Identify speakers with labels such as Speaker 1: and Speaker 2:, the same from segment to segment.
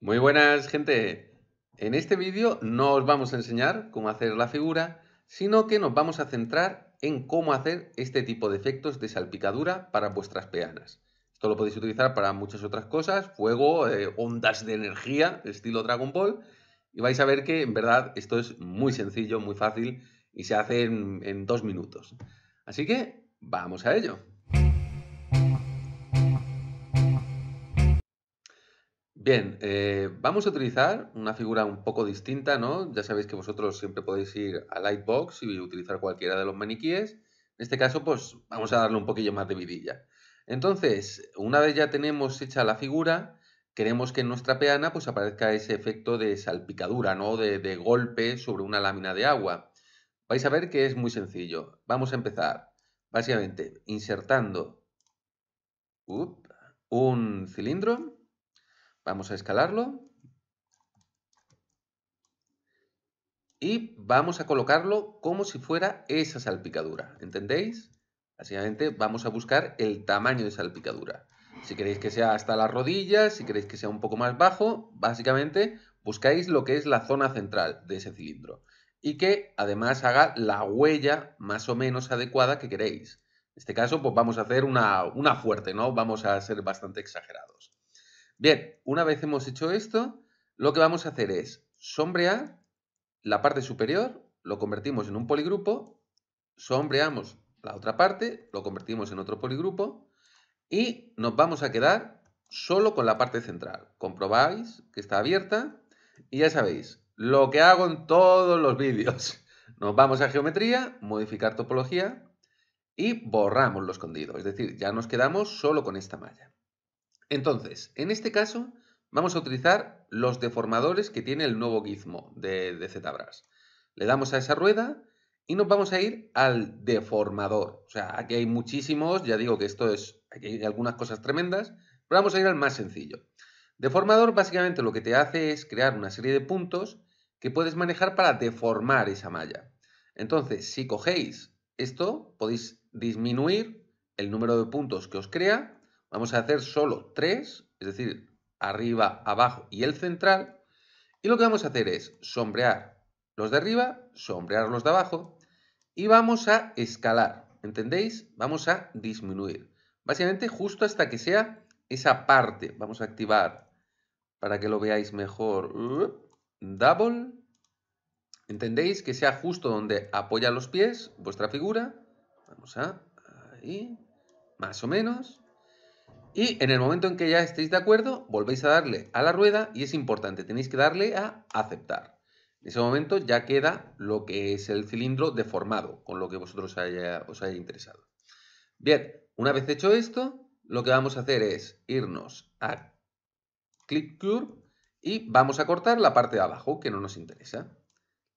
Speaker 1: Muy buenas gente. En este vídeo no os vamos a enseñar cómo hacer la figura, sino que nos vamos a centrar en cómo hacer este tipo de efectos de salpicadura para vuestras peanas. Esto lo podéis utilizar para muchas otras cosas, fuego, eh, ondas de energía, estilo Dragon Ball, y vais a ver que en verdad esto es muy sencillo, muy fácil y se hace en dos minutos. Así que vamos a ello. Bien, eh, vamos a utilizar una figura un poco distinta, ¿no? Ya sabéis que vosotros siempre podéis ir a Lightbox y utilizar cualquiera de los maniquíes. En este caso, pues vamos a darle un poquillo más de vidilla. Entonces, una vez ya tenemos hecha la figura, queremos que en nuestra peana pues aparezca ese efecto de salpicadura, ¿no? De, golpe sobre una lámina de agua. Vais a ver que es muy sencillo. Vamos a empezar, básicamente, insertando un cilindro Vamos a escalarlo. Y vamos a colocarlo como si fuera esa salpicadura, ¿entendéis? Básicamente vamos a buscar el tamaño de salpicadura. Si queréis que sea hasta las rodillas, si queréis que sea un poco más bajo, básicamente buscáis lo que es la zona central de ese cilindro y que además haga la huella más o menos adecuada que queréis. En este caso, pues vamos a hacer una, fuerte, ¿no? Vamos a ser bastante exagerados. Bien, una vez hemos hecho esto, lo que vamos a hacer es sombrear la parte superior, lo convertimos en un poligrupo, sombreamos la otra parte, lo convertimos en otro poligrupo y nos vamos a quedar solo con la parte central. Comprobáis que está abierta y ya sabéis, lo que hago en todos los vídeos. Nos vamos a geometría, modificar topología y borramos lo escondido. Es decir, ya nos quedamos solo con esta malla. Entonces, en este caso, vamos a utilizar los deformadores que tiene el nuevo gizmo de, de ZBrush. Le damos a esa rueda y nos vamos a ir al deformador. O sea, aquí hay muchísimos, ya digo que esto es, aquí hay algunas cosas tremendas, pero vamos a ir al más sencillo. Deformador básicamente lo que te hace es crear una serie de puntos que puedes manejar para deformar esa malla. Entonces, si cogéis esto, podéis disminuir el número de puntos que os crea Vamos a hacer solo tres, es decir, arriba, abajo y el central. Y lo que vamos a hacer es sombrear los de arriba, sombrear los de abajo y vamos a escalar. ¿Entendéis? Vamos a disminuir. Básicamente justo hasta que sea esa parte. Vamos a activar para que lo veáis mejor. Double. ¿Entendéis? Que sea justo donde apoya los pies vuestra figura. Vamos a... Ahí. Más o menos. Y en el momento en que ya estéis de acuerdo, volvéis a darle a la rueda y es importante, tenéis que darle a aceptar. En ese momento ya queda lo que es el cilindro deformado, con lo que vosotros os haya interesado. Bien, una vez hecho esto, lo que vamos a hacer es irnos a Clip Curve y vamos a cortar la parte de abajo que no nos interesa.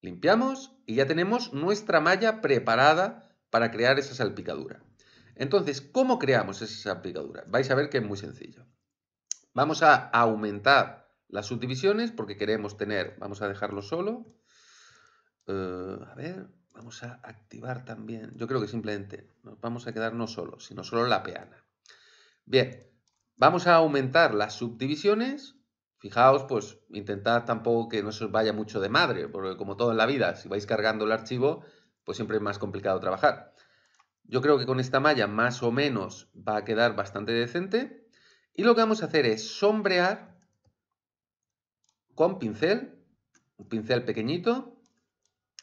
Speaker 1: Limpiamos y ya tenemos nuestra malla preparada para crear esa salpicadura. Entonces, ¿cómo creamos esa aplicadura? Vais a ver que es muy sencillo. Vamos a aumentar las subdivisiones porque queremos tener, vamos a dejarlo solo. Eh, a ver, vamos a activar también, yo creo que simplemente nos vamos a quedar no solo, sino solo la peana. Bien, vamos a aumentar las subdivisiones. Fijaos, pues intentad tampoco que no se os vaya mucho de madre, porque como todo en la vida, si vais cargando el archivo, pues siempre es más complicado trabajar. Yo creo que con esta malla más o menos va a quedar bastante decente. Y lo que vamos a hacer es sombrear con pincel, un pincel pequeñito,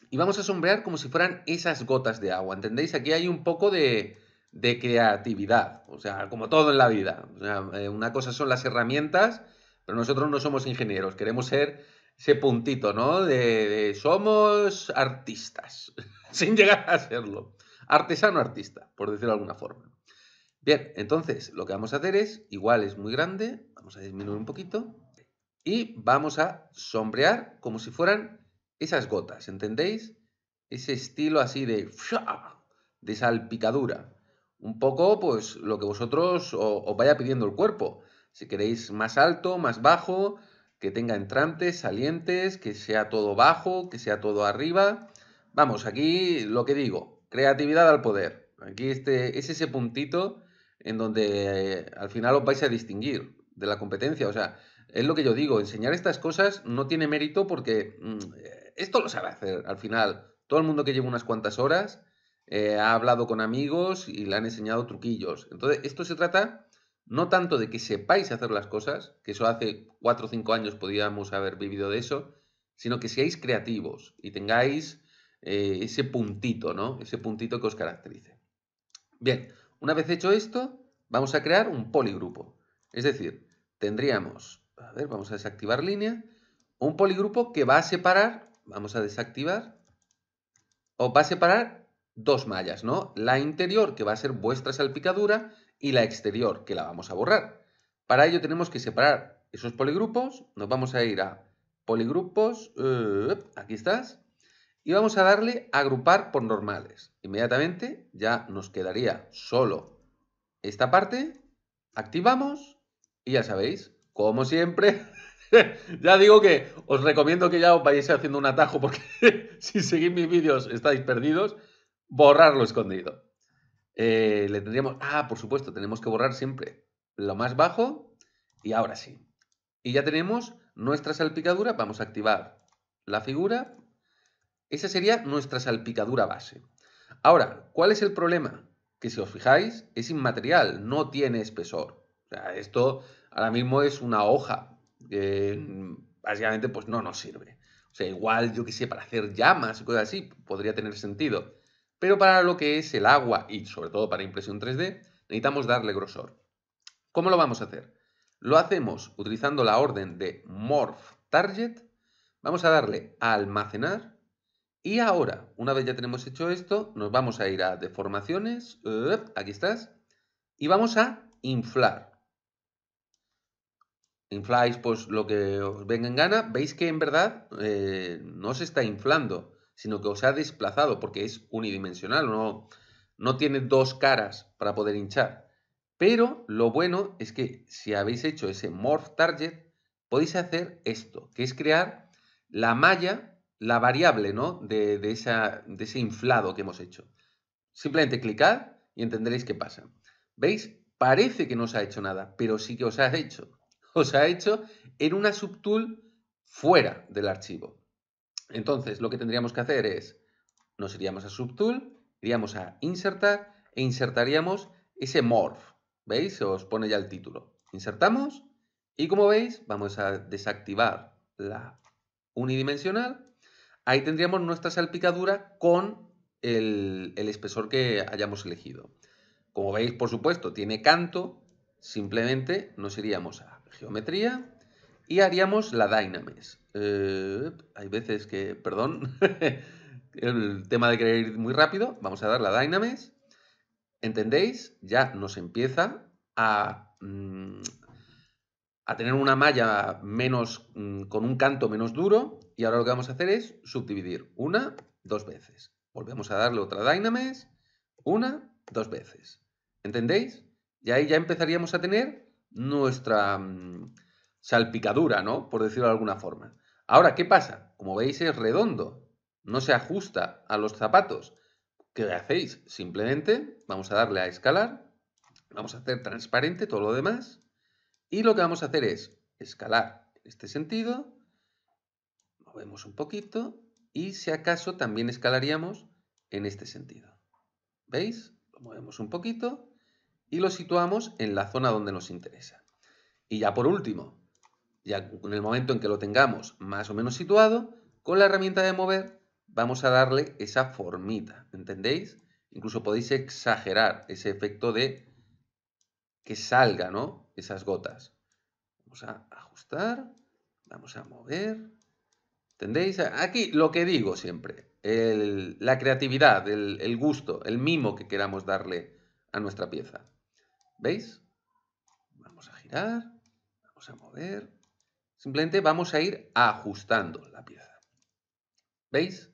Speaker 1: y vamos a sombrear como si fueran esas gotas de agua, ¿entendéis? Aquí hay un poco de, creatividad, o sea, como todo en la vida. Eh, una cosa son las herramientas, pero nosotros no somos ingenieros, queremos ser ese puntito, ¿no? de somos artistas, sin llegar a serlo artesano-artista, por decirlo de alguna forma. Bien, entonces lo que vamos a hacer es, igual es muy grande, vamos a disminuir un poquito y vamos a sombrear como si fueran esas gotas, ¿entendéis? Ese estilo así de, de salpicadura. Un poco pues lo que vosotros os vaya pidiendo el cuerpo. Si queréis más alto, más bajo, que tenga entrantes, salientes, que sea todo bajo, que sea todo arriba. Vamos, aquí lo que digo, Creatividad al poder. Aquí este, es ese puntito en donde eh, al final os vais a distinguir de la competencia. O sea, es lo que yo digo, enseñar estas cosas no tiene mérito porque mm, eh, esto lo sabe hacer al final. Todo el mundo que lleva unas cuantas horas eh, ha hablado con amigos y le han enseñado truquillos. Entonces, esto se trata no tanto de que sepáis hacer las cosas, que eso hace cuatro o cinco años podíamos haber vivido de eso, sino que seáis creativos y tengáis eh, ese puntito, ¿no? Ese puntito que os caracterice. Bien, una vez hecho esto, vamos a crear un poligrupo. Es decir, tendríamos, a ver, vamos a desactivar línea, un poligrupo que va a separar, vamos a desactivar, O va a separar dos mallas, ¿no? La interior, que va a ser vuestra salpicadura, y la exterior, que la vamos a borrar. Para ello tenemos que separar esos poligrupos, nos vamos a ir a poligrupos, eh, aquí estás, y vamos a darle a agrupar por normales. Inmediatamente ya nos quedaría solo esta parte, activamos y ya sabéis, como siempre, ya digo que os recomiendo que ya os vayáis haciendo un atajo porque si seguís mis vídeos estáis perdidos, borrar lo escondido. Eh, le tendríamos, ah, por supuesto, tenemos que borrar siempre lo más bajo y ahora sí. Y ya tenemos nuestra salpicadura, vamos a activar la figura esa sería nuestra salpicadura base. Ahora, ¿cuál es el problema? Que si os fijáis, es inmaterial, no tiene espesor. esto ahora mismo es una hoja. Mm, básicamente, pues no nos sirve. O sea, igual, yo que sé, para hacer llamas y cosas así, podría tener sentido. Pero para lo que es el agua y sobre todo para impresión 3D, necesitamos darle grosor. ¿Cómo lo vamos a hacer? Lo hacemos utilizando la orden de morph target. Vamos a darle a almacenar y ahora, una vez ya tenemos hecho esto, nos vamos a ir a deformaciones, aquí estás, y vamos a inflar. Infláis pues lo que os venga en gana, veis que en verdad eh, no se está inflando, sino que os ha desplazado porque es unidimensional, no, no tiene dos caras para poder hinchar. Pero lo bueno es que si habéis hecho ese morph target, podéis hacer esto, que es crear la malla la variable ¿no? de, ese inflado que hemos hecho. Simplemente clicad y entenderéis qué pasa. ¿Veis? Parece que no se ha hecho nada, pero sí que os ha hecho. Os ha hecho en una subtool fuera del archivo. Entonces, lo que tendríamos que hacer es, nos iríamos a subtool, iríamos a insertar e insertaríamos ese morph. ¿Veis? Os pone ya el título. Insertamos y como veis, vamos a desactivar la unidimensional Ahí tendríamos nuestra salpicadura con el, espesor que hayamos elegido. Como veis, por supuesto, tiene canto, simplemente nos iríamos a geometría y haríamos la Dynames. Eh, hay veces que, perdón, el tema de querer ir muy rápido, vamos a dar la Dynames. ¿Entendéis? Ya nos empieza a, mm, a tener una malla menos, mm, con un canto menos duro y ahora lo que vamos a hacer es subdividir una, dos veces. Volvemos a darle otra Dynamesh, una, dos veces. ¿Entendéis? Y ahí ya empezaríamos a tener nuestra mm, salpicadura, ¿no? Por decirlo de alguna forma. Ahora, ¿qué pasa? Como veis es redondo, no se ajusta a los zapatos. ¿Qué hacéis? Simplemente vamos a darle a escalar, vamos a hacer transparente todo lo demás y lo que vamos a hacer es escalar en este sentido movemos un poquito y si acaso también escalaríamos en este sentido. ¿Veis? Lo movemos un poquito y lo situamos en la zona donde nos interesa. Y ya por último, ya en el momento en que lo tengamos más o menos situado, con la herramienta de mover vamos a darle esa formita, ¿entendéis? Incluso podéis exagerar ese efecto de que salgan ¿no? Esas gotas. Vamos a ajustar, vamos a mover, ¿Entendéis? Aquí lo que digo siempre, la creatividad, el gusto, el mimo que queramos darle a nuestra pieza. ¿Veis? Vamos a girar, vamos a mover. Simplemente vamos a ir ajustando la pieza. ¿Veis?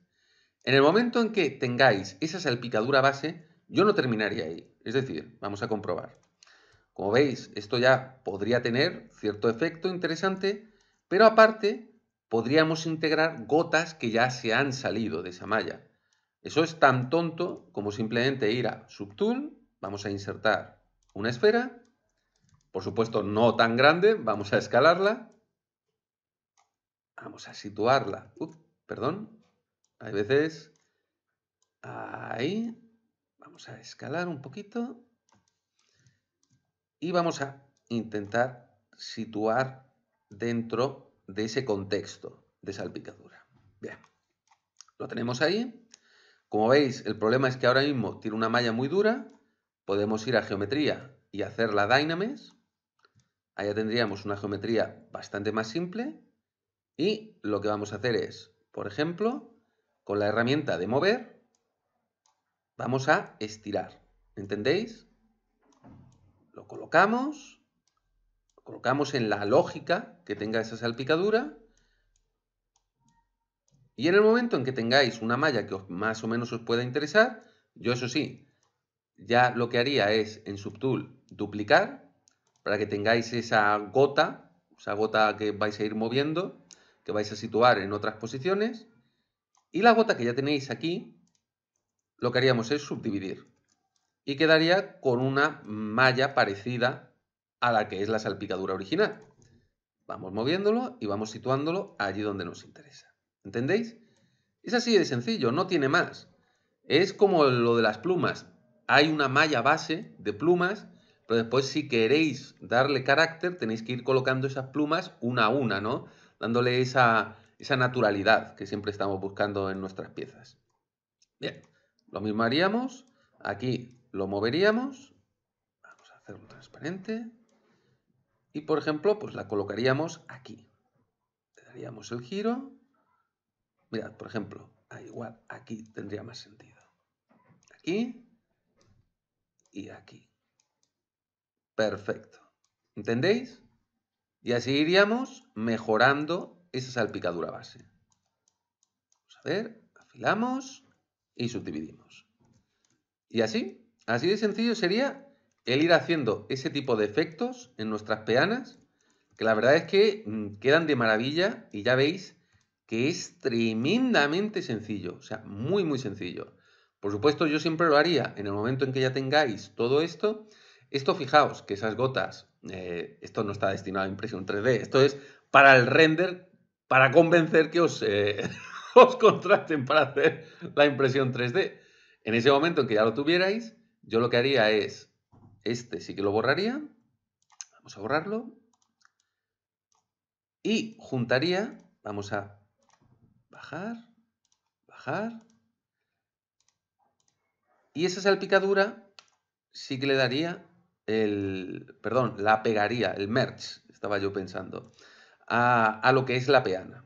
Speaker 1: En el momento en que tengáis esa salpicadura base, yo no terminaría ahí. Es decir, vamos a comprobar. Como veis, esto ya podría tener cierto efecto interesante, pero aparte podríamos integrar gotas que ya se han salido de esa malla. Eso es tan tonto como simplemente ir a Subtool, vamos a insertar una esfera, por supuesto no tan grande, vamos a escalarla, vamos a situarla, perdón, hay veces, ahí, vamos a escalar un poquito y vamos a intentar situar dentro de ese contexto de salpicadura. Bien, lo tenemos ahí. Como veis, el problema es que ahora mismo tiene una malla muy dura. Podemos ir a geometría y hacer la Dynames. Allá tendríamos una geometría bastante más simple. Y lo que vamos a hacer es, por ejemplo, con la herramienta de mover, vamos a estirar. ¿Entendéis? Lo colocamos colocamos en la lógica que tenga esa salpicadura y en el momento en que tengáis una malla que más o menos os pueda interesar, yo eso sí, ya lo que haría es en Subtool duplicar para que tengáis esa gota, esa gota que vais a ir moviendo, que vais a situar en otras posiciones. Y la gota que ya tenéis aquí, lo que haríamos es subdividir. Y quedaría con una malla parecida a la que es la salpicadura original. Vamos moviéndolo y vamos situándolo allí donde nos interesa. ¿Entendéis? Es así de sencillo, no tiene más. Es como lo de las plumas. Hay una malla base de plumas, pero después si queréis darle carácter tenéis que ir colocando esas plumas una a una, ¿no? Dándole esa, esa naturalidad que siempre estamos buscando en nuestras piezas. Bien, lo mismo haríamos. Aquí lo moveríamos. Vamos a hacerlo transparente. Y por ejemplo, pues la colocaríamos aquí. Le daríamos el giro. Mirad, por ejemplo, ah, igual aquí tendría más sentido. Aquí y aquí. Perfecto. ¿Entendéis? Y así iríamos mejorando esa salpicadura base. Vamos a ver, afilamos y subdividimos. Y así, así de sencillo sería el ir haciendo ese tipo de efectos en nuestras peanas, que la verdad es que mm, quedan de maravilla y ya veis que es tremendamente sencillo, o sea, muy, muy sencillo. Por supuesto, yo siempre lo haría en el momento en que ya tengáis todo esto. Esto, fijaos, que esas gotas, eh, esto no está destinado a impresión 3D, esto es para el render, para convencer que os, eh, os contraten para hacer la impresión 3D. En ese momento en que ya lo tuvierais, yo lo que haría es este sí que lo borraría. Vamos a borrarlo. Y juntaría, vamos a bajar, bajar. Y esa salpicadura sí que le daría el, perdón, la pegaría, el merch estaba yo pensando, a, a lo que es la peana.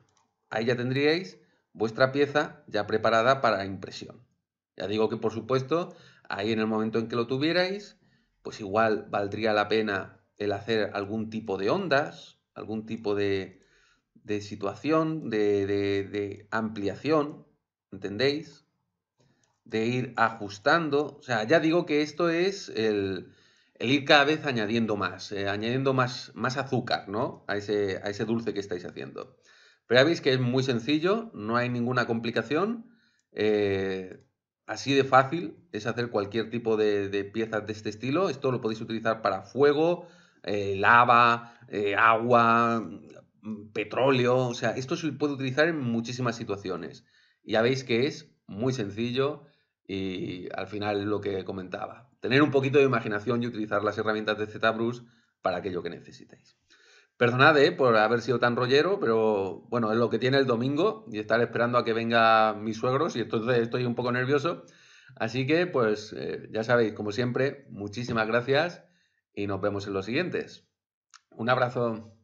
Speaker 1: Ahí ya tendríais vuestra pieza ya preparada para impresión. Ya digo que, por supuesto, ahí en el momento en que lo tuvierais, pues igual valdría la pena el hacer algún tipo de ondas, algún tipo de, de situación, de, ampliación, ¿entendéis? De ir ajustando. O sea, ya digo que esto es el, ir cada vez añadiendo más, eh, añadiendo más, más azúcar, ¿no? A ese, a ese dulce que estáis haciendo. Pero ya veis que es muy sencillo, no hay ninguna complicación. Eh, Así de fácil es hacer cualquier tipo de, piezas de este estilo. Esto lo podéis utilizar para fuego, eh, lava, eh, agua, mm, petróleo. O sea, esto se puede utilizar en muchísimas situaciones. Ya veis que es muy sencillo y al final lo que comentaba. Tener un poquito de imaginación y utilizar las herramientas de ZBrush para aquello que necesitéis. Perdonad eh, por haber sido tan rollero, pero bueno, es lo que tiene el domingo y estar esperando a que vengan mis suegros y entonces estoy un poco nervioso. Así que, pues eh, ya sabéis, como siempre, muchísimas gracias y nos vemos en los siguientes. Un abrazo.